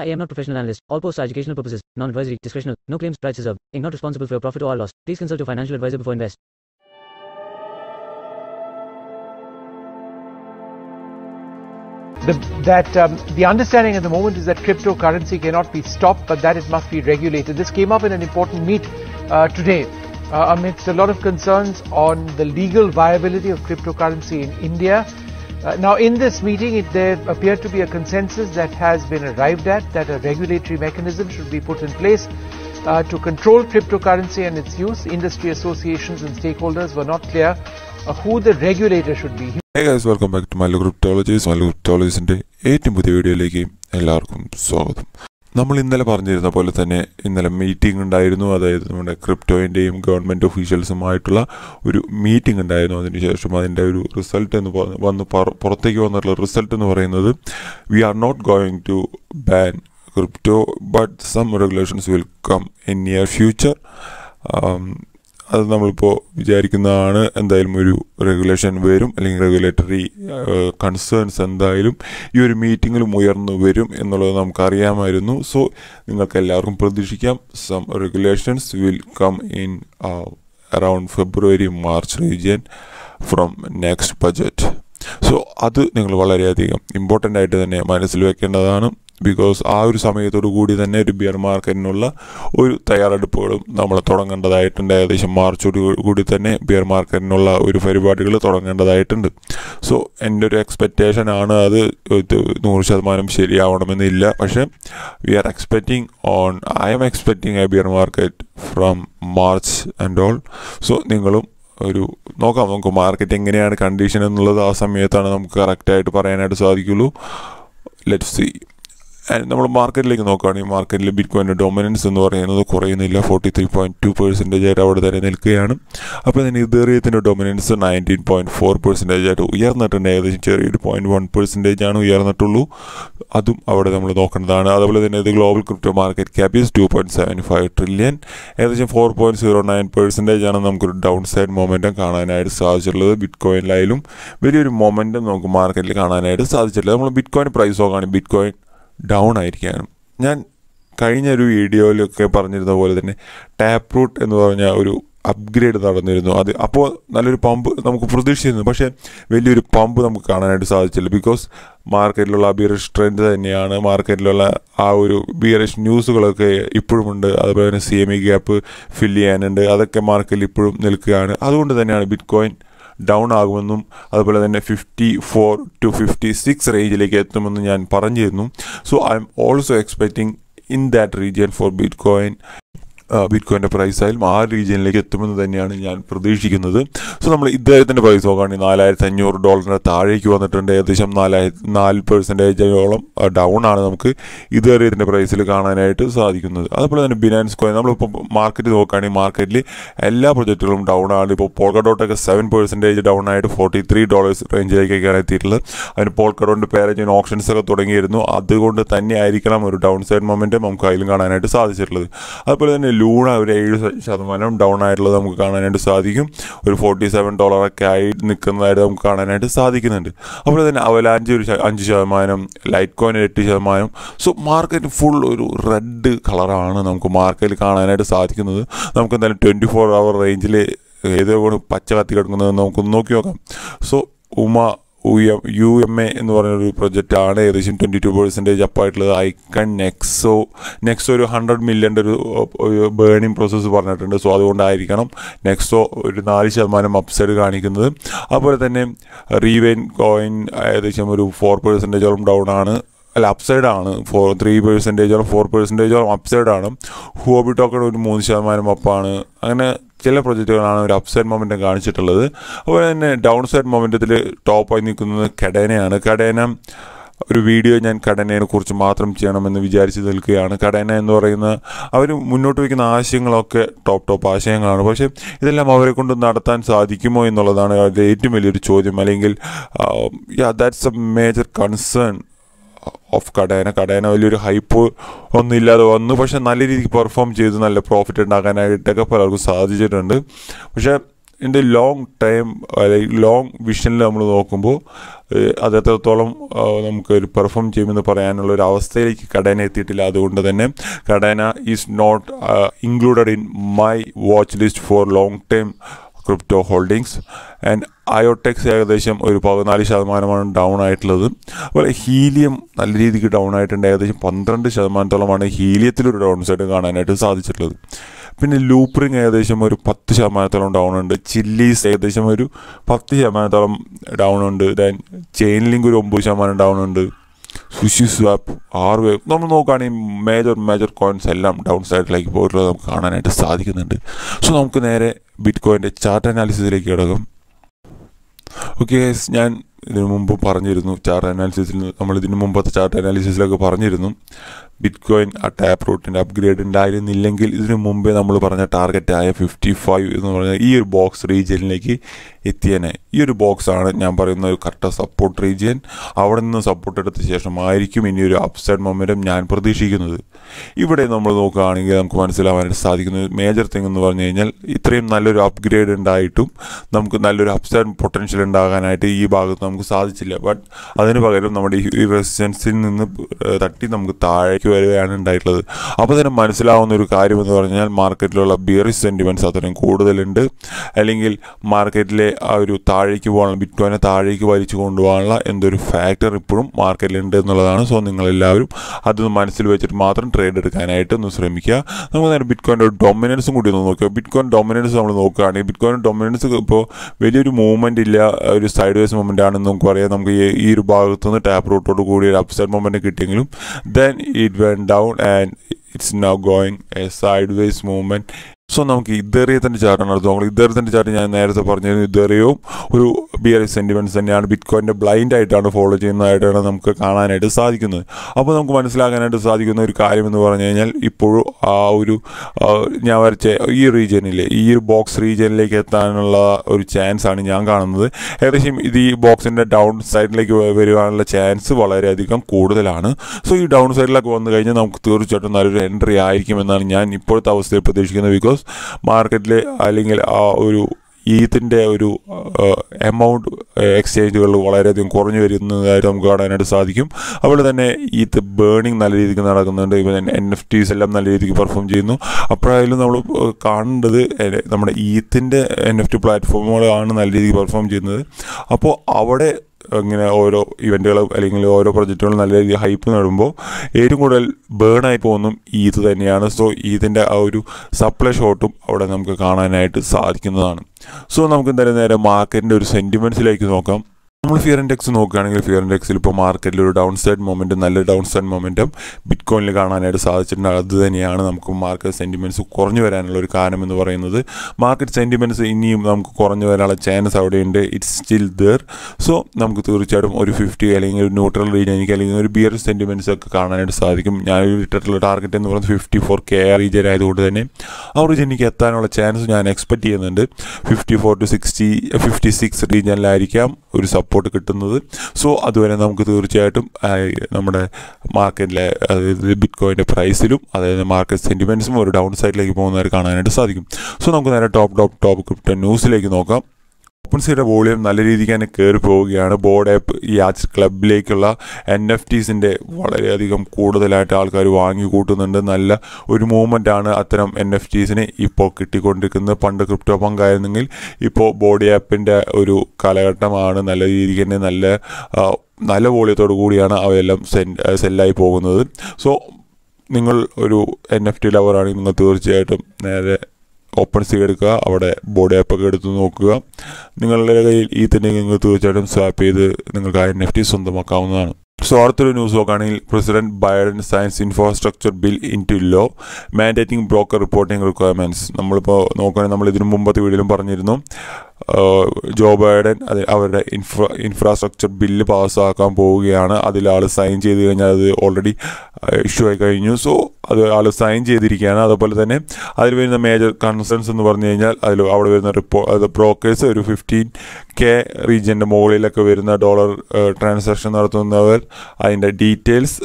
I am not a professional analyst. All posts are educational purposes, non-advisory, discretional, no claims, rights reserved. I'm not responsible for your profit or loss. Please consult your financial advisor before invest. The, that um, the understanding at the moment is that cryptocurrency cannot be stopped, but that it must be regulated. This came up in an important meet uh, today uh, amidst a lot of concerns on the legal viability of cryptocurrency in India. Uh, now, in this meeting, it, there appeared to be a consensus that has been arrived at that a regulatory mechanism should be put in place uh, to control cryptocurrency and its use. Industry associations and stakeholders were not clear uh, who the regulator should be. Hey guys, welcome back to Milo Cryptologies. Milo Cryptologies എൻ്റെ ഏറ്റവും പുതിയ വീഡിയോയിലേക്ക് നമ്മൾ ഇന്നലെ പറഞ്ഞിരുന്ന പോലെ തന്നെ ഇന്നലെ മീറ്റിംഗ് ഉണ്ടായിരുന്നു അതായത് നമ്മുടെ ക്രിപ്റ്റോയിൻ്റെയും ഗവൺമെൻറ് ഒഫീഷ്യൽസുമായിട്ടുള്ള ഒരു മീറ്റിംഗ് ഉണ്ടായിരുന്നു അതിനുശേഷം അതിൻ്റെ ഒരു റിസൾട്ട് എന്ന് വന്ന് പുറത്തേക്ക് വന്നിട്ടുള്ള റിസൾട്ട് എന്ന് പറയുന്നത് we are not going to ban crypto but some regulations will come in near future അത് നമ്മളിപ്പോൾ വിചാരിക്കുന്നതാണ് എന്തായാലും ഒരു റെഗുലേഷൻ വരും അല്ലെങ്കിൽ റെഗുലേറ്ററി കൺസേൺസ് എന്തായാലും ഈ ഒരു മീറ്റിങ്ങിലും ഉയർന്നു വരും എന്നുള്ളത് നമുക്കറിയാമായിരുന്നു സോ നിങ്ങൾക്ക് എല്ലാവർക്കും പ്രതീക്ഷിക്കാം some regulations will come in around February March region from next budget so അത് നിങ്ങൾ വളരെയധികം ഇമ്പോർട്ടൻ്റ് ആയിട്ട് തന്നെ മനസ്സിൽ വെക്കേണ്ടതാണ് ബിക്കോസ് ആ ഒരു സമയത്തോടു കൂടി തന്നെ ഒരു ബിയർ മാർക്കറ്റിനുള്ള ഒരു തയ്യാറെടുപ്പുകളും നമ്മൾ തുടങ്ങേണ്ടതായിട്ടുണ്ട് ഏകദേശം മാർച്ചോട് കൂടി തന്നെ ബിയർ മാർക്കറ്റിനുള്ള ഒരു പരിപാടികൾ തുടങ്ങേണ്ടതായിട്ടുണ്ട് സോ എൻ്റെ ഒരു എക്സ്പെക്റ്റേഷൻ ആണ് അത് നൂറ് ശതമാനം ശരിയാവണമെന്നില്ല പക്ഷേ we are expecting on I'm expecting a bear market from March and all so നിങ്ങളും ഒരു നോക്കാം നമുക്ക് മാർക്കറ്റ് എങ്ങനെയാണ് കണ്ടീഷൻ എന്നുള്ളത് ആ സമയത്താണ് നമുക്ക് കറക്റ്റായിട്ട് പറയാനായിട്ട് സാധിക്കുള്ളൂ ലെറ്റ് സി നമ്മൾ മാർക്കറ്റിലേക്ക് നോക്കുകയാണെങ്കിൽ മാർക്കറ്റിൽ ബിറ്റ്കോയിൻ്റെ ഡൊമിനൻസ് എന്ന് പറയുന്നത് കുറയുന്നില്ല forty three point two percentage ആയിട്ട് അവിടെ തന്നെ നിൽക്കുകയാണ് അപ്പോൾ തന്നെ ഇതേറിയത്തിൻ്റെ dominance nineteen point four percentage ആയിട്ട് ഉയർന്നിട്ടുണ്ട് ഏകദേശം ചെറിയൊരു പോയിൻറ്റ് വൺ പെർസെൻറ്റേജ് ആണ് ഉയർന്നിട്ടുള്ളൂ അതും അവിടെ നമ്മൾ നോക്കേണ്ടതാണ് അതുപോലെ തന്നെ ഇത് global crypto market cap is two point seven five trillion ഏകദേശം four point zero nine percentage ആണ് നമുക്കൊരു ഡൗൺ സൈഡ് മൊമെൻറ്റം കാണാനായിട്ട് സാധിച്ചിട്ടുള്ളത് ബിറ്റ്കോയിനിലായാലും വലിയൊരു മൊമെൻറ്റം നമുക്ക് മാർക്കറ്റിൽ കാണാനായിട്ട് സാധിച്ചിട്ടുള്ളത് നമ്മൾ ബിറ്റ്കോയിൻ പ്രൈസ് നോക്കുകയാണെങ്കിൽ ബിറ്റ്കോയിൻ ഡൗൺ ആയിരിക്കുകയാണ് ഞാൻ കഴിഞ്ഞ ഒരു വീഡിയോയിലൊക്കെ പറഞ്ഞിരുന്ന പോലെ തന്നെ ടാപ്പ് റൂട്ട് എന്ന് പറഞ്ഞ ഒരു അപ്ഗ്രേഡ് നടന്നിരുന്നു അത് അപ്പോൾ നല്ലൊരു പമ്പ് നമുക്ക് പ്രതീക്ഷിച്ചിരുന്നു പക്ഷേ വലിയൊരു പമ്പ് നമുക്ക് കാണാനായിട്ട് സാധിച്ചില്ല ബിക്കോസ് മാർക്കറ്റിലുള്ള ബിയറിഷ് ട്രെൻഡ് തന്നെയാണ് മാർക്കറ്റിലുള്ള ആ ഒരു ബിയറിഷ് ന്യൂസുകളൊക്കെ ഇപ്പോഴുമുണ്ട് അതുപോലെ തന്നെ C M E gap fill ചെയ്യാനുണ്ട് അതൊക്കെ മാർക്കറ്റിൽ ഇപ്പോഴും നിൽക്കുകയാണ് അതുകൊണ്ട് തന്നെയാണ് ബിറ്റ് കോയിൻ ഡൗൺ ആകുമെന്നും അതുപോലെ തന്നെ fifty four to fifty six റേഞ്ചിലേക്ക് എത്തുമെന്നും ഞാൻ പറഞ്ഞിരുന്നു so I'm also expecting in that region for bitcoin ബിറ്റ്കോയിൻ്റെ പ്രൈസ് ആയാലും ആ റീജിയനിലേക്ക് എത്തുമെന്ന് തന്നെയാണ് ഞാൻ പ്രതീക്ഷിക്കുന്നത് സോ നമ്മൾ ഇദ്ദേഹത്തിൻ്റെ പ്രൈസ് നോക്കുകയാണെങ്കിൽ നാലായിരത്തി അഞ്ഞൂറ് ഡോളറിൻ്റെ താഴേക്ക് വന്നിട്ടുണ്ട് ഏകദേശം നാലായിരത്തി നാല് പെർസെൻറ്റേജോളം ഡൗൺ ആണ് നമുക്ക് ഇതുവരെ ഇതിൻ്റെ പ്രൈസിൽ കാണാനായിട്ട് സാധിക്കുന്നത് അതുപോലെ തന്നെ ബിനാൻസ് കോയിൻ നമ്മളിപ്പോൾ മാർക്കറ്റ് നോക്കുകയാണെങ്കിൽ മാർക്കറ്റിൽ എല്ലാ പ്രൊജക്റ്റുകളും ഡൗൺ ആണ് ഇപ്പോൾ പോൾക്കഡോട്ടൊക്കെ സെവൻ പെർസെൻറ്റേജ് ഡൗൺ ആയിട്ട് ഫോർട്ടി ത്രീ ഡോളേഴ്സ് റേഞ്ചിലേക്കൊക്കെയാണ് എത്തിയിട്ടുള്ളത് അതിന് പോൾക്കഡോട്ടിൻ്റെ പേരേജ് ഓപ്ഷൻസ് ഒക്കെ തുടങ്ങിയിരുന്നു അതുകൊണ്ട് തന്നെ ആയിരിക്കണം ഒരു ഡൗൺ സൈഡ് മൊമെൻറ്റ് നമുക്ക് അതിലും കാണാനായിട്ട് സാധിച്ചിട്ടുള്ളത് അതുപോലെ തന്നെ ലൂണ അവർ ഏഴ് ശതമാനം ഡൗൺ ആയിട്ടുള്ളത് നമുക്ക് കാണാനായിട്ട് സാധിക്കും ഒരു ഫോർട്ടി സെവൻ ഡോളറൊക്കെ ആയി നിൽക്കുന്നതായിട്ട് നമുക്ക് കാണാനായിട്ട് സാധിക്കുന്നുണ്ട് അതുപോലെ തന്നെ അവലാഞ്ച് ഒരു അഞ്ച് ശതമാനം ലൈറ്റ് കോയിൻ എട്ട് ശതമാനം സോ മാർക്കറ്റ് ഫുൾ ഒരു റെഡ് കളറാണ് നമുക്ക് മാർക്കറ്റിൽ കാണാനായിട്ട് സാധിക്കുന്നത് നമുക്ക് എന്തായാലും ട്വൻറ്റി ഫോർ അവർ റേഞ്ചിൽ ഏതോ പച്ച കത്തി കിടക്കുന്നത് നമുക്കൊന്ന് നോക്കി നോക്കാം so UMA U M A എന്ന് പറഞ്ഞൊരു പ്രൊജക്റ്റാണ് ഏകദേശം ട്വൻറ്റി ടു പെർസെൻറ്റേജ് അപ്പായിട്ടുള്ളത് ഐക്കൺ നെക്സോ നെക്സോ ഒരു ഹൺഡ്രഡ് മില്യൻ്റെ ഒരു ബേണിംഗ് പ്രോസസ്സ് പറഞ്ഞിട്ടുണ്ട് സോ അതുകൊണ്ടായിരിക്കണം നെക്സോ ഒരു നാല് ശതമാനം അപ്സൈഡ് കാണിക്കുന്നത് അതുപോലെ തന്നെ റീവെയിൻ കോയിൻ ഏകദേശം ഒരു ഫോർ പെർസെൻറ്റേജോളം ഡൗൺ ആണ് അല്ല അപ്സൈഡ് ആണ് ഫോർ ത്രീ പെർസെൻറ്റേജോളം ഫോർ പെർസെൻറ്റേജോളം അപ്സൈഡ് ആണ് ഹുവബി ടോക്കൺ ഒരു മൂന്ന് ശതമാനം അപ്പാണ് അങ്ങനെ ചില പ്രൊജക്റ്റുകളാണ് ഒരു അപ്സൈഡ് മൊമെൻ്റ് കാണിച്ചിട്ടുള്ളത് അതുപോലെ തന്നെ ഡൗൺ സൈഡ് മൊമെൻറ്റത്തിൽ ടോപ്പായി നിൽക്കുന്നത് കടേനയാണ് കടേന ഒരു വീഡിയോ ഞാൻ കടനയെ കുറിച്ച് മാത്രം ചെയ്യണമെന്ന് വിചാരിച്ച് നിൽക്കുകയാണ് കടേന എന്ന് പറയുന്ന അവർ മുന്നോട്ട് വയ്ക്കുന്ന ആശയങ്ങളൊക്കെ ടോപ്പ് ടോപ്പ് ആശയങ്ങളാണ് പക്ഷേ ഇതെല്ലാം അവരെ കൊണ്ട് നടത്താൻ സാധിക്കുമോ എന്നുള്ളതാണ് അതിൻ്റെ ഏറ്റവും വലിയൊരു ചോദ്യം അല്ലെങ്കിൽ yeah that's a major concern of Kadena Kadena വലിയൊരു ഹൈപ്പ് ഒന്നും ഇല്ലാതെ വന്നു പക്ഷെ നല്ല രീതിക്ക് പെർഫോം ചെയ്ത് നല്ല പ്രോഫിറ്റ് ഉണ്ടാക്കാനായിട്ടൊക്കെ പലർക്കും സാധിച്ചിട്ടുണ്ട് പക്ഷേ എൻ്റെ ലോങ് ടൈം അല്ലെങ്കിൽ ലോങ് വിഷനിൽ നമ്മൾ നോക്കുമ്പോൾ അത് എത്രത്തോളം നമുക്കൊരു പെർഫോം ചെയ്യുമെന്ന് പറയാനുള്ള ഒരു അവസ്ഥയിലേക്ക് കടേന എത്തിയിട്ടില്ല അതുകൊണ്ട് തന്നെ Kadena is not included in my watch list for long time crypto holdings and IoTeX ഏകദേശം ഒരു പതിനാല് ശതമാനമാണ് ഡൗൺ ആയിട്ടുള്ളത് അതുപോലെ ഹീലിയം നല്ല രീതിക്ക് ഡൗൺ ആയിട്ടുണ്ട് ഏകദേശം പന്ത്രണ്ട് ശതമാനത്തോളമാണ് ഹീലിയത്തിലൊരു ഡൗൺ സൈഡ് കാണാനായിട്ട് സാധിച്ചിട്ടുള്ളത് പിന്നെ ലൂപ്രിങ് ഏകദേശം ഒരു പത്ത് ശതമാനത്തോളം ഡൗൺ ഉണ്ട് ചില്ലീസ് ഏകദേശം ഒരു പത്ത് ശതമാനത്തോളം ഡൗൺ ഉണ്ട് ദെൻ ചെയിൻ ലിങ്ക് ഒരു ഒമ്പത് ശതമാനം ഡൗൺ ഉണ്ട് സുഷി സ്വാപ്പ് ആർ നമ്മൾ നോക്കുകയാണെങ്കിൽ മേജർ മേജർ കോയിൻസ് എല്ലാം ഡൗൺ സൈഡിലേക്ക് പോയിട്ടുള്ളത് നമുക്ക് കാണാനായിട്ട് സാധിക്കുന്നുണ്ട് സോ നമുക്ക് നേരെ ബിറ്റ് കോയിൻ്റെ ചാർട്ട് അനാലിസിസിലേക്ക് കിടക്കും ഓക്കെ ഞാൻ ഇതിനു മുമ്പ് പറഞ്ഞിരുന്നു ചാർട്ട് അനാലിസിസിൽ നമ്മൾ ഇതിനു മുമ്പത്തെ ചാർട്ട് അനാലിസിസിലൊക്കെ പറഞ്ഞിരുന്നു ബിറ്റ് കോയിൻ ആ ടാപ്പ് റൂട്ടിൻ്റെ അപ്ഗ്രേഡ് ഉണ്ടായിരുന്നില്ലെങ്കിൽ ഇതിനു മുമ്പേ നമ്മൾ പറഞ്ഞ ആയ ഫിഫ്റ്റി ഫൈവ് എന്ന് പറഞ്ഞ ഈ ഒരു ബോക്സ് റീജിയനിലേക്ക് എത്തിയേനെ ഈ ഒരു ബോക്സ് ആണ് ഞാൻ പറയുന്ന ഒരു കറക്റ്റ് സപ്പോർട്ട് റീജിയൻ അവിടെ നിന്ന് സപ്പോർട്ട് എടുത്ത ശേഷമായിരിക്കും ഇനി ഒരു അപ്സൈഡ് മൊമെൻറ്റം ഞാൻ പ്രതീക്ഷിക്കുന്നത് ഇവിടെ നമ്മൾ നോക്കുകയാണെങ്കിൽ നമുക്ക് മനസ്സിലാവാനായിട്ട് സാധിക്കുന്ന മേജർ തിങ് എന്ന് പറഞ്ഞു കഴിഞ്ഞാൽ ഇത്രയും നല്ലൊരു അപ്ഗ്രേഡ് ഉണ്ടായിട്ടും നമുക്ക് നല്ലൊരു അപ്സൈഡ് പൊട്ടൻഷ്യൽ ഉണ്ടാകാനായിട്ട് ഈ ഭാഗത്ത് നമുക്ക് സാധിച്ചില്ല ബട്ട് അതിന് പകരം നമ്മുടെ ഈ റെസിസ്റ്റൻസിൽ നിന്ന് തട്ടി നമുക്ക് താഴേക്ക് വരികയാണ് ഉണ്ടായിട്ടുള്ളത് അപ്പോൾ തന്നെ മനസ്സിലാവുന്ന ഒരു കാര്യമെന്ന് പറഞ്ഞാൽ മാർക്കറ്റിലുള്ള ബിയറി സെൻറ്റിമെൻറ്റ്സ് അത്രയും കൂടുതലുണ്ട് അല്ലെങ്കിൽ മാർക്കറ്റിലെ ആ ഒരു താഴേക്ക് പോകാനുള്ള ബിറ്റ്കോയിനെ താഴേക്ക് വലിച്ചു കൊണ്ടുപോകാനുള്ള എന്തൊരു ഫാക്ടർ ഇപ്പോഴും മാർക്കറ്റിലുണ്ട് എന്നുള്ളതാണ് സോ നിങ്ങളെല്ലാവരും അതൊന്ന് മനസ്സിൽ വെച്ചിട്ട് മാത്രം ട്രേഡ് എടുക്കാനായിട്ട് ഒന്ന് ശ്രമിക്കുക നമുക്ക് നേരെ ബിറ്റ്കോയിൻ്റെ ഡൊമിനൻസും കൂടി ഒന്ന് നോക്കുക ബിറ്റ്കോയിൻ ഡൊമിനൻസ് നമ്മൾ നോക്കുകയാണെങ്കിൽ ബിറ്റ്കോയിൻ ഡൊമിനൻസ് ഇപ്പോൾ വലിയൊരു മൂവ്മെൻറ്റ് ഇല്ല ഒരു സൈഡ് വേസ് മൂവ്മെൻ്റ് ആണെന്ന് നമുക്ക് പറയാം നമുക്ക് ഈ ഒരു ഭാഗത്തുനിന്ന് ടാപ്പ് റൂട്ടോട് കൂടി ഒരു അപ്സൈഡ് മൂവ്മെൻറ്റ് കിട്ടിയെങ്കിലും then it went down and it's now going a sideways movement so നമുക്ക് ഇതേറിയത്തിൻ്റെ ചാർട്ടാണ് അടുത്ത് നോക്കുന്നത് ഇദ്ദേഹത്തിൻ്റെ ചാർട്ട് ഞാൻ നേരത്തെ പറഞ്ഞിരുന്നു ഇതേറിയവും ഒരു ബിയറിഷ് സെൻറ്റിമെൻറ്റ്സ് തന്നെയാണ് ബിറ്റ് കോയിൻ്റെ ബ്ലൈൻഡ് ആയിട്ടാണ് ഫോളോ ചെയ്യുന്നതായിട്ടാണ് നമുക്ക് കാണാനായിട്ട് സാധിക്കുന്നത് അപ്പോൾ നമുക്ക് മനസ്സിലാക്കാനായിട്ട് സാധിക്കുന്ന ഒരു കാര്യം എന്ന് പറഞ്ഞു കഴിഞ്ഞാൽ ഇപ്പോഴും ആ ഒരു ഞാൻ വരച്ച ഈ റീജിയനിലെ ഈ ഒരു ബോക്സ് റീജിയനിലേക്ക് എത്താനുള്ള ഒരു ചാൻസ് ആണ് ഞാൻ കാണുന്നത് ഏകദേശം ഇത് ഈ ബോക്സിൻ്റെ ഡൗൺ സൈഡിലേക്ക് വരുവാനുള്ള ചാൻസ് വളരെയധികം കൂടുതലാണ് സോ ഈ ഡൗൺ സൈഡിലൊക്കെ വന്നു കഴിഞ്ഞാൽ നമുക്ക് തീർച്ചയായിട്ടും നല്ലൊരു എൻട്രി ആയിരിക്കും എന്നാണ് ഞാൻ ഇപ്പോഴത്തെ അവസ്ഥയിൽ പ്രതീക്ഷിക്കുന്നത് ബിക്കോസ് ബിക്കോസ് മാർക്കറ്റിൽ അല്ലെങ്കിൽ ആ ഒരു ഈത്തിൻ്റെ ഒരു എമൗണ്ട് എക്സ്ചേഞ്ചുകൾ വളരെയധികം കുറഞ്ഞു വരുന്നതായിട്ട് നമുക്ക് കാണാനായിട്ട് സാധിക്കും അതുപോലെ തന്നെ ഈത്ത് ബേണിംഗ് നല്ല രീതിക്ക് നടക്കുന്നുണ്ട് ഇപ്പം എൻ എഫ് ടീസ് എല്ലാം നല്ല രീതിക്ക് പെർഫോം ചെയ്യുന്നു അപ്പോഴായാലും നമ്മൾ കാണേണ്ടത് നമ്മുടെ ഈത്തിൻ്റെ എൻ എഫ് ടി പ്ലാറ്റ്ഫോമുകളാണ് നല്ല രീതിക്ക് പെർഫോം ചെയ്യുന്നത് അപ്പോൾ അവിടെ ഇങ്ങനെ ഓരോ ഇവൻറ്റുകൾ അല്ലെങ്കിൽ ഓരോ പ്രൊജക്റ്റുകളും നല്ല രീതിയിൽ ഹൈപ്പ് നേടുമ്പോൾ ഏറ്റവും കൂടുതൽ ബേണായി പോകുന്നതും ഈദ് തന്നെയാണ് സോ ഈദിൻ്റെ ആ ഒരു സപ്ലൈ ഷോട്ടും അവിടെ നമുക്ക് കാണാനായിട്ട് സാധിക്കുന്നതാണ് സോ നമുക്ക് എന്തായാലും നേരെ മാർക്കറ്റിൻ്റെ ഒരു സെൻറ്റിമെൻറ്റ്സിലേക്ക് നോക്കാം നമ്മൾ ഫിയർ ഇൻഡെക്സ് നോക്കുകയാണെങ്കിൽ ഫിയർ ഇൻഡെക്സിൽ ഇപ്പോൾ മാർക്കറ്റിൽ ഒരു ഡൗൺ സൈഡ് മൊമെൻറ്റ് നല്ല ഡൗൺ സൈഡ് മൊമെൻറ്റും ബിറ്റ് കോയിനിൽ കാണാനായിട്ട് സാധിച്ചിട്ടുണ്ട് അത് തന്നെയാണ് നമുക്ക് മാർക്കറ്റ് സെൻറ്റിമെൻറ്റ്സ് കുറഞ്ഞു വരാനുള്ള ഒരു കാരണം എന്ന് പറയുന്നത് മാർക്കറ്റ് സെൻറ്റിമെൻറ്റ്സ് ഇനിയും നമുക്ക് കുറഞ്ഞു വരാനുള്ള ചാൻസ് അവിടെയുണ്ട് ഇറ്റ്സ് സ്റ്റിൽ ദർ സോ നമുക്ക് തീർച്ചയായിട്ടും ഒരു ഫിഫ്റ്റി അല്ലെങ്കിൽ ഒരു ന്യൂട്രൽ എനിക്ക് അല്ലെങ്കിൽ ഒരു ബിയർ സെൻറ്റിമെൻറ്റ്സ് ഒക്കെ കാണാനായിട്ട് സാധിക്കും ഞാൻ ഇട്ടിട്ടുള്ള ടാർഗറ്റ് എന്ന് പറയുന്നത് fifty four K R region ആയതുകൊണ്ട് തന്നെ ആ എനിക്ക് എത്താനുള്ള ചാൻസ് ഞാൻ എക്സ്പെക്റ്റ് ചെയ്യുന്നുണ്ട് fifty four to sixty fifty six റീജനിലായിരിക്കാം ഒരു സപ്പോർട്ട് കിട്ടുന്നത് സോ അതുവരെ നമുക്ക് തീർച്ചയായിട്ടും നമ്മുടെ മാർക്കറ്റിലെ അതായത് ബിറ്റ് കോയിൻ്റെ പ്രൈസിലും അതായത് മാർക്കറ്റ് സെൻറ്റിമെൻറ്റ്സും ഒരു ഡൗൺ സൈഡിലേക്ക് പോകുന്നവർ കാണാനായിട്ട് സാധിക്കും സോ നമുക്ക് നേരെ ടോപ്പ് ടോപ്പ് ടോപ്പ് ക്രിപ്റ്റോ ന്യൂസിലേക്ക് നോക്കാം ഒപ്പൻസിയുടെ വോളിയം നല്ല രീതിക്ക് തന്നെ കയറി പോവുകയാണ് ബോർഡ് ആപ്പ് ഈ ആച്ച് ക്ലബിലേക്കുള്ള എൻ എഫ് ടീസിൻ്റെ വളരെയധികം കൂടുതലായിട്ട് ആൾക്കാർ വാങ്ങി കൂട്ടുന്നുണ്ട് നല്ല ഒരു മൂവ്മെൻ്റ് ആണ് അത്തരം എൻ എഫ് ടീസിന് ഇപ്പോൾ കിട്ടിക്കൊണ്ടിരിക്കുന്നത് പണ്ട് ക്രിപ്റ്റോ പങ്ക് ആയിരുന്നെങ്കിൽ ഇപ്പോൾ ബോഡി ആപ്പിൻ്റെ ഒരു കാലഘട്ടമാണ് നല്ല രീതിക്ക് തന്നെ നല്ല നല്ല വോളിയത്തോടു കൂടിയാണ് അവയെല്ലാം സെൻ സെല്ലായി പോകുന്നത് സോ നിങ്ങൾ ഒരു എൻ എഫ് ടി ലവറാണെങ്കിൽ നിങ്ങൾ തീർച്ചയായിട്ടും നേരെ ഓപ്പൺ സീ എടുക്കുക അവിടെ ബോഡി ആപ്പൊക്കെ എടുത്ത് നോക്കുക നിങ്ങളുടെ കയ്യിൽ ഈ തന്നെ നിങ്ങൾ തീർച്ചയായിട്ടും സ്വാപ്പ് ചെയ്ത് നിങ്ങൾക്ക് ഐ എൻ എഫ് ടി സ്വന്തമാക്കാവുന്നതാണ് സോ അടുത്തൊരു ന്യൂസ് നോക്കുകയാണെങ്കിൽ president Biden signs infrastructure bill into law mandating broker reporting requirements നമ്മളിപ്പോൾ നോക്കുകയാണെങ്കിൽ നമ്മൾ ഇതിനു മുമ്പത്തെ വീഡിയോയിലും പറഞ്ഞിരുന്നു ജോ ബൈഡൻ അത് അവരുടെ ഇൻഫ്രാ ഇൻഫ്രാസ്ട്രക്ചർ ബില്ല് പാസ്സാക്കാൻ പോവുകയാണ് അതിൽ ആൾ സൈൻ ചെയ്ത് കഴിഞ്ഞാൽ അത് ഓൾറെഡി ഇഷ്യൂ ആയി കഴിഞ്ഞു സോ അത് ആൾ സൈൻ ചെയ്തിരിക്കുകയാണ് അതുപോലെ തന്നെ അതിൽ വരുന്ന മേജർ കൺസേൺസ് എന്ന് പറഞ്ഞു കഴിഞ്ഞാൽ അതിൽ അവിടെ വരുന്ന റിപ്പോ അത് ബ്രോക്കേഴ്സ് ഒരു ഫിഫ്റ്റീൻ കെ റീജിയൻ്റെ മുകളിലൊക്കെ വരുന്ന ഡോളർ ട്രാൻസാക്ഷൻ നടത്തുന്നവർ അതിൻ്റെ ഡീറ്റെയിൽസ്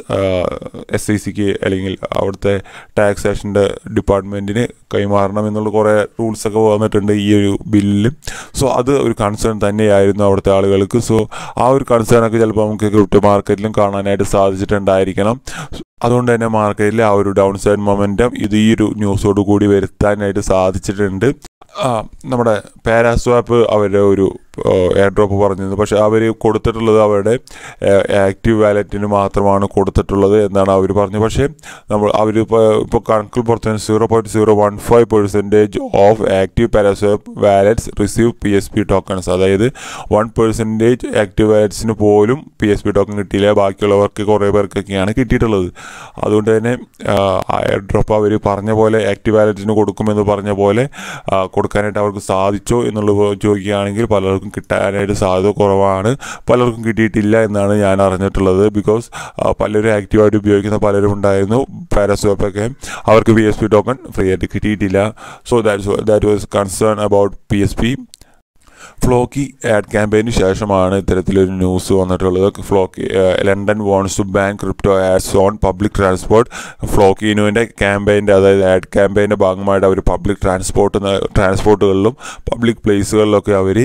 എസ് ഐ സിക്ക് e അല്ലെങ്കിൽ അവിടുത്തെ ടാക്സേഷൻ്റെ ഡിപ്പാർട്ട്മെൻറ്റിന് കൈമാറണം എന്നുള്ള കുറേ റൂൾസൊക്കെ വന്നിട്ടുണ്ട് ഈ ഒരു ബില്ലിൽ സോ അത് ഒരു കൺസേൺ തന്നെയായിരുന്നു അവിടുത്തെ ആളുകൾക്ക് സോ ആ ഒരു കൺസേണൊക്കെ ചിലപ്പോൾ നമുക്ക് ക്രിപ്റ്റോ മാർക്കറ്റിലും കാണാനായിട്ട് സാധിച്ചിട്ടുണ്ടായിരിക്കണം അതുകൊണ്ട് തന്നെ മാർക്കറ്റിലെ ആ ഒരു ഡൗൺ സൈഡ് മൊമെൻറ്റം ഇത് ഈ ഒരു ന്യൂസോട് കൂടി വരുത്താനായിട്ട് സാധിച്ചിട്ടുണ്ട് നമ്മുടെ പാരാസ്വാപ്പ് അവരുടെ ഒരു എയർ ഡ്രോപ്പ് പറഞ്ഞിരുന്നു പക്ഷേ അവർ കൊടുത്തിട്ടുള്ളത് അവരുടെ ആക്റ്റീവ് വാലറ്റിന് മാത്രമാണ് കൊടുത്തിട്ടുള്ളത് എന്നാണ് അവർ പറഞ്ഞത് പക്ഷേ നമ്മൾ അവർ ഇപ്പോൾ കണക്കിൽ പുറത്ത് zero point zero one five percentage of active ParaSwap wallets receive P S P tokens അതായത് വൺ പെർസെൻറ്റേജ് ആക്റ്റീവ് വാലറ്റ്സിന് പോലും പി എസ് പി ടോക്കൺ കിട്ടിയില്ല ബാക്കിയുള്ളവർക്ക് കുറേ പേർക്കൊക്കെയാണ് കിട്ടിയിട്ടുള്ളത് അതുകൊണ്ട് തന്നെ എയർ ഡ്രോപ്പ് അവർ പറഞ്ഞ പോലെ ആക്റ്റീവ് വാലറ്റിന് കൊടുക്കുമെന്ന് പറഞ്ഞ പോലെ കൊടുക്കാനായിട്ട് അവർക്ക് സാധിച്ചോ എന്നുള്ളത് ചോദിക്കുകയാണെങ്കിൽ പലർക്കും പലർക്കും കിട്ടാനായിട്ട് സാധ്യത കുറവാണ് പലർക്കും കിട്ടിയിട്ടില്ല എന്നാണ് ഞാൻ അറിഞ്ഞിട്ടുള്ളത് ബിക്കോസ് പലരും ആക്റ്റീവായിട്ട് ഉപയോഗിക്കുന്ന പലരും ഉണ്ടായിരുന്നു പാരസോപ്പൊക്കെ അവർക്ക് P S P token free ആയിട്ട് കിട്ടിയിട്ടില്ല so that that was concern about P S P Floki ad ക്യാമ്പയിന് ശേഷമാണ് ഇത്തരത്തിലൊരു ന്യൂസ് വന്നിട്ടുള്ളത് Floki London wants to ban crypto ads on public transport ഫ്ലോക്കിനുവിൻ്റെ ക്യാമ്പയിൻ്റെ അതായത് ആഡ് ക്യാമ്പയിൻ്റെ ഭാഗമായിട്ട് അവർ പബ്ലിക് ട്രാൻസ്പോർട്ട് ട്രാൻസ്പോർട്ടുകളിലും പബ്ലിക് പ്ലേസുകളിലൊക്കെ അവർ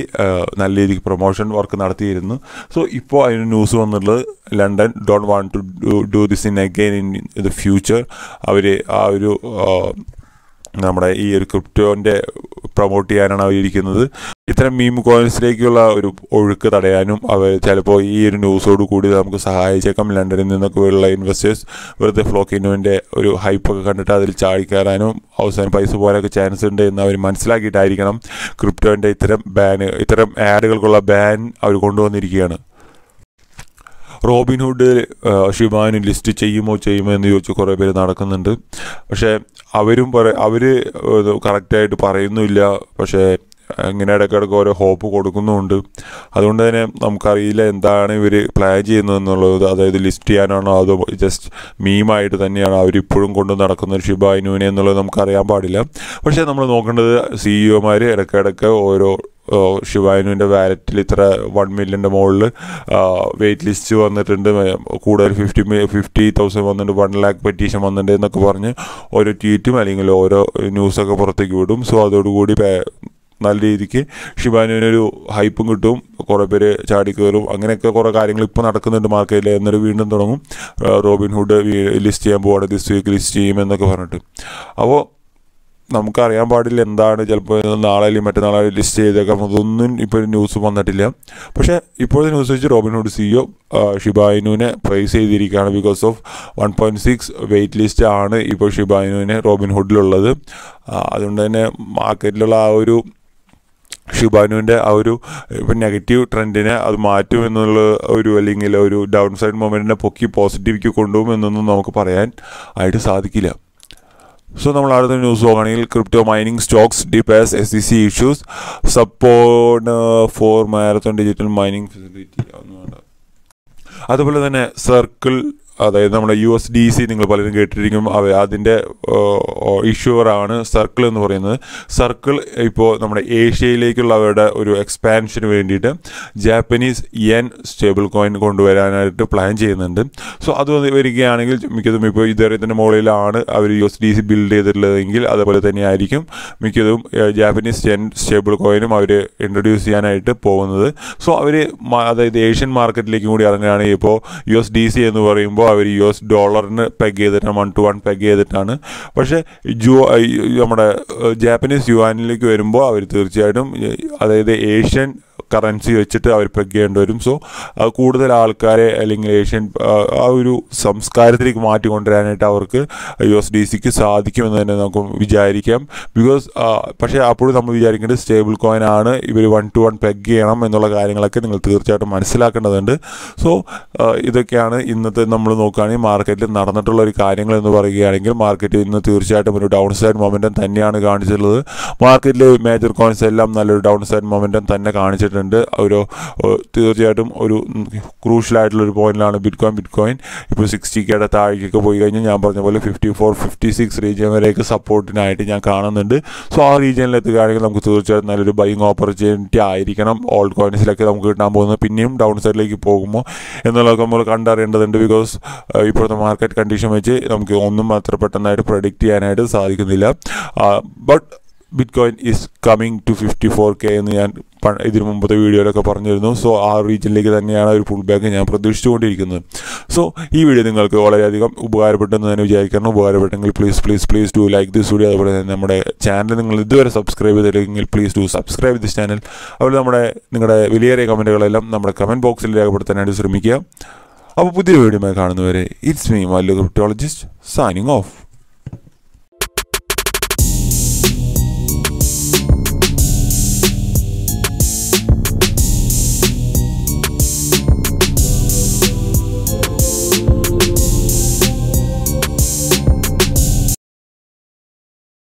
നല്ല രീതിക്ക് പ്രൊമോഷൻ വർക്ക് നടത്തിയിരുന്നു സോ ഇപ്പോൾ അതിന് ന്യൂസ് വന്നിട്ടുള്ളത് London don't want to do this in again in the future അവർ ആ ഒരു നമ്മുടെ ഈ ഒരു ക്രിപ്റ്റോൻ്റെ പ്രൊമോട്ട് ചെയ്യാനാണ് അവരിയ്ക്കുന്നത് ഇത്തരം മീം കോയിൻസിലേക്കുള്ള ഒരു ഒഴുക്ക് തടയാനും അവർ ചിലപ്പോൾ ഈ ഒരു ന്യൂസോട് കൂടി നമുക്ക് സഹായിച്ചേക്കാം ലണ്ടനിൽ നിന്നൊക്കെ ഉള്ള ഇൻവെസ്റ്റേഴ്സ് വെറുതെ ഫ്ലോക്കിനുവിൻ്റെ ഒരു ഹൈപ്പൊക്കെ കണ്ടിട്ട് അതിൽ ചാടിക്കയറാനും അവസാനം പൈസ പോകാനൊക്കെ ചാൻസ് ഉണ്ട് എന്ന് അവർ മനസ്സിലാക്കിയിട്ടായിരിക്കണം ക്രിപ്റ്റോൻ്റെ ഇത്തരം ബാൻ ഇത്തരം ആഡുകൾക്കുള്ള ബാൻ അവർ കൊണ്ടുവന്നിരിക്കുകയാണ് റോബിൻഹുഡ് ഷിബാനു ലിസ്റ്റ് ചെയ്യുമോ ചെയ്യുമോ എന്ന് ചോദിച്ച് കുറേ പേര് നടക്കുന്നുണ്ട് പക്ഷേ അവരും പറ അവർ കറക്റ്റായിട്ട് പറയുന്നുമില്ല പക്ഷേ ഇങ്ങനെ ഇടയ്ക്കിടയ്ക്ക് ഓരോ ഹോപ്പ് കൊടുക്കുന്നുമുണ്ട് അതുകൊണ്ട് തന്നെ നമുക്കറിയില്ല എന്താണ് ഇവർ പ്ലാൻ ചെയ്യുന്നതെന്നുള്ളത് അതായത് ലിസ്റ്റ് ചെയ്യാനാണോ അതോ ജസ്റ്റ് മീമായിട്ട് തന്നെയാണ് അവരിപ്പോഴും കൊണ്ടു നടക്കുന്നത് ഷിബായ് നൂനെ എന്നുള്ളത് നമുക്കറിയാൻ പാടില്ല പക്ഷേ നമ്മൾ നോക്കേണ്ടത് സിഇഒമാർ e ഇടയ്ക്കിടയ്ക്ക് ഓരോ ശിവാനുവിൻ്റെ വാലറ്റിൽ ഇത്ര വൺ മില്യൻ്റെ മുകളിൽ വെയിറ്റ് ലിസ്റ്റ് വന്നിട്ടുണ്ട് കൂടുതൽ ഫിഫ്റ്റി ഫിഫ്റ്റി തൗസൻഡ് വന്നിട്ടുണ്ട് വൺ ലാക്ക് പെറ്റീഷൻ വന്നിട്ടുണ്ട് എന്നൊക്കെ പറഞ്ഞ് ഓരോ ട്വീറ്റും അല്ലെങ്കിൽ ഓരോ ന്യൂസൊക്കെ പുറത്തേക്ക് വിടും സോ അതോടുകൂടി നല്ല രീതിക്ക് ഷിബാനുവിനൊരു ഹൈപ്പും കിട്ടും കുറേ പേര് ചാടിക്കയറും അങ്ങനെയൊക്കെ കുറേ കാര്യങ്ങൾ ഇപ്പോൾ നടക്കുന്നുണ്ട് മാർക്കറ്റിൽ എന്നൊരു വീണ്ടും തുടങ്ങും റോബിൻഹുഡ് ലിസ്റ്റ് ചെയ്യാൻ പോവാണ് ദിസ് വീക്ക് ലിസ്റ്റ് ചെയ്യും എന്നൊക്കെ പറഞ്ഞിട്ട് അപ്പോൾ നമുക്കറിയാൻ പാടില്ല എന്താണ് ചിലപ്പോൾ നാളെയും അല്ലെങ്കിൽ ലിസ്റ്റ് ചെയ്തേക്കാം അതൊന്നും ഇപ്പോൾ ന്യൂസ് വന്നിട്ടില്ല പക്ഷേ ഇപ്പോഴത്തെ ന്യൂസ് വെച്ച് റോബിൻഹുഡ് സിഇഒ e ഷിബായിനുവിനെ പ്രൈസ് ചെയ്തിരിക്കുകയാണ് because of one point six wait list ആണ് ഇപ്പോൾ ഷിബായിനുവിന് റോബിൻഹുഡിലുള്ളത് അതുകൊണ്ട് തന്നെ മാർക്കറ്റിലുള്ള ആ ഒരു ഷുബാനുവിൻ്റെ ആ ഒരു ഇപ്പം നെഗറ്റീവ് ട്രെൻഡിനെ അത് മാറ്റും എന്നുള്ള ഒരു അല്ലെങ്കിൽ ഒരു ഡൗൺ സൈഡ് മൊമെൻറ്റിനെ പൊക്കി പോസിറ്റീവിക്ക് കൊണ്ടുപോകും എന്നൊന്നും നമുക്ക് പറയാൻ ആയിട്ട് സാധിക്കില്ല സോ നമ്മൾ അടുത്ത ന്യൂസ് നോക്കുകയാണെങ്കിൽ ക്രിപ്റ്റോ മൈനിങ് സ്റ്റോക്സ് ഡിപേസ് S C C issues support for Marathon Digital mining facility അതുപോലെ തന്നെ സർക്കിൾ അതായത് നമ്മുടെ യു എസ് ഡി സി നിങ്ങൾ പലരും കേട്ടിരിക്കും അവ അതിൻ്റെ ഇഷ്യൂറാണ് സർക്കിൾ എന്ന് പറയുന്നത് സർക്കിൾ ഇപ്പോൾ നമ്മുടെ ഏഷ്യയിലേക്കുള്ള അവരുടെ ഒരു എക്സ്പാൻഷന് വേണ്ടിയിട്ട് ജാപ്പനീസ് യെൻ സ്റ്റേബിൾ കോയിൻ കൊണ്ടുവരാനായിട്ട് പ്ലാൻ ചെയ്യുന്നുണ്ട് സോ അത് വരികയാണെങ്കിൽ മിക്കതും ഇപ്പോൾ തന്നെ മുകളിലാണ് അവർ U S D C build ചെയ്തിട്ടുള്ളതെങ്കിൽ അതുപോലെ തന്നെ ആയിരിക്കും മിക്കതും ജാപ്പനീസ് യെൻ സ്റ്റേബിൾ കോയിനും അവർ ഇൻട്രൊഡ്യൂസ് ചെയ്യാനായിട്ട് പോകുന്നത് സോ അവർ അതായത് ഏഷ്യൻ മാർക്കറ്റിലേക്കും കൂടി ഇറങ്ങുകയാണെങ്കിൽ ഇപ്പോൾ യു എസ് ഡി സി എന്ന് പറയുമ്പോൾ അവർ യു എസ് ഡോളറിന് പെഗ് ചെയ്തിട്ടാണ് വൺ ടു വൺ പെഗ് ചെയ്തിട്ടാണ് പക്ഷേ ജു നമ്മുടെ ജാപ്പനീസ് യുവാനിലേക്ക് വരുമ്പോൾ അവർ തീർച്ചയായിട്ടും അതായത് ഏഷ്യൻ കറൻസി വെച്ചിട്ട് അവർ പെഗേണ്ടി വരും സോ കൂടുതൽ ആൾക്കാരെ അല്ലെങ്കിൽ ഏഷ്യൻ ആ ഒരു സംസ്കാരത്തിലേക്ക് മാറ്റി കൊണ്ടുവരാനായിട്ട് അവർക്ക് യു എസ് ഡി സിക്ക് സാധിക്കുമെന്ന് തന്നെ നമുക്ക് വിചാരിക്കാം ബിക്കോസ് പക്ഷേ അപ്പോഴും നമ്മൾ വിചാരിക്കേണ്ടത് സ്റ്റേബിൾ കോയിൻ ആണ് ഇവർ വൺ ടു വൺ പെഗ് ചെയ്യണം എന്നുള്ള കാര്യങ്ങളൊക്കെ നിങ്ങൾ തീർച്ചയായിട്ടും മനസ്സിലാക്കേണ്ടതുണ്ട് സോ ഇതൊക്കെയാണ് ഇന്നത്തെ നമ്മൾ നോക്കുകയാണെങ്കിൽ മാർക്കറ്റിൽ നടന്നിട്ടുള്ള ഒരു കാര്യങ്ങൾ എന്ന് പറയുകയാണെങ്കിൽ മാർക്കറ്റ് ഇന്ന് തീർച്ചയായിട്ടും ഒരു ഡൗൺ സൈഡ് മൊമെൻറ്റം തന്നെയാണ് കാണിച്ചിട്ടുള്ളത് മാർക്കറ്റിലെ മേജർ കോയിൻസ് എല്ലാം നല്ലൊരു ഡൗൺ സൈഡ് മൊമെൻറ്റം തന്നെ കാണിച്ചിട്ടുണ്ട് പറഞ്ഞിട്ടുണ്ട് ഒരു തീർച്ചയായിട്ടും ഒരു ക്രൂഷ്യലായിട്ടുള്ളൊരു ഒരു പോയിന്റിലാണ് ബിറ്റ് കോയിൻ ബിറ്റ് കോയിൻ ഇപ്പോൾ സിക്സ്റ്റി കെയുടെ താഴേക്കൊക്കെ പോയി കഴിഞ്ഞാൽ ഞാൻ പറഞ്ഞ പോലെ fifty four fifty six region വരെയൊക്കെ സപ്പോർട്ടിനായിട്ട് ഞാൻ കാണുന്നുണ്ട് സോ ആ റീജിയനിൽ എത്തുകയാണെങ്കിൽ നമുക്ക് തീർച്ചയായിട്ടും നല്ലൊരു ബൈങ് ഓപ്പർച്യൂണിറ്റി ആയിരിക്കണം ഓൾഡ് കോയിൻസിലൊക്കെ നമുക്ക് കിട്ടാൻ പോകുന്നത് പിന്നെയും ഡൗൺ സൈഡിലേക്ക് പോകുമോ എന്നുള്ളതൊക്കെ നമ്മൾ കണ്ടറിയേണ്ടതുണ്ട് ബിക്കോസ് ഇപ്പോഴത്തെ മാർക്കറ്റ് കണ്ടീഷൻ വെച്ച് നമുക്ക് ഒന്നും അത്ര പെട്ടെന്നായിട്ട് പ്രൊഡിക്റ്റ് ചെയ്യാനായിട്ട് സാധിക്കുന്നില്ല but bitcoin is coming to fifty four K എന്ന് ഞാൻ ഇതിനു മുമ്പത്തെ വീഡിയോയിലൊക്കെ പറഞ്ഞിരുന്നു സോ ആ റീജിയനിലേക്ക് തന്നെയാണ് ഒരു ഫുൾ ബാക്ക് ഞാൻ പ്രതീക്ഷിച്ചുകൊണ്ടിരിക്കുന്നത് സോ ഈ വീഡിയോ നിങ്ങൾക്ക് വളരെയധികം ഉപകാരപ്പെട്ടെന്ന് തന്നെ വിചാരിക്കണം ഉപകാരപ്പെട്ടെങ്കിൽ please please please do like this video അതുപോലെ തന്നെ നമ്മുടെ ചാനൽ നിങ്ങൾ ഇതുവരെ സബ്സ്ക്രൈബ് ചെയ്തില്ലെങ്കിൽ please do subscribe this channel അതുപോലെ നമ്മുടെ നിങ്ങളുടെ വിലയേറിയ കമൻറ്റുകളെല്ലാം നമ്മുടെ കമൻറ്റ് ബോക്സിൽ രേഖപ്പെടുത്താനായിട്ട് ശ്രമിക്കുക അപ്പോൾ പുതിയ വീഡിയോ കാണുന്നവരെ it's me Mallu cryptologist signing of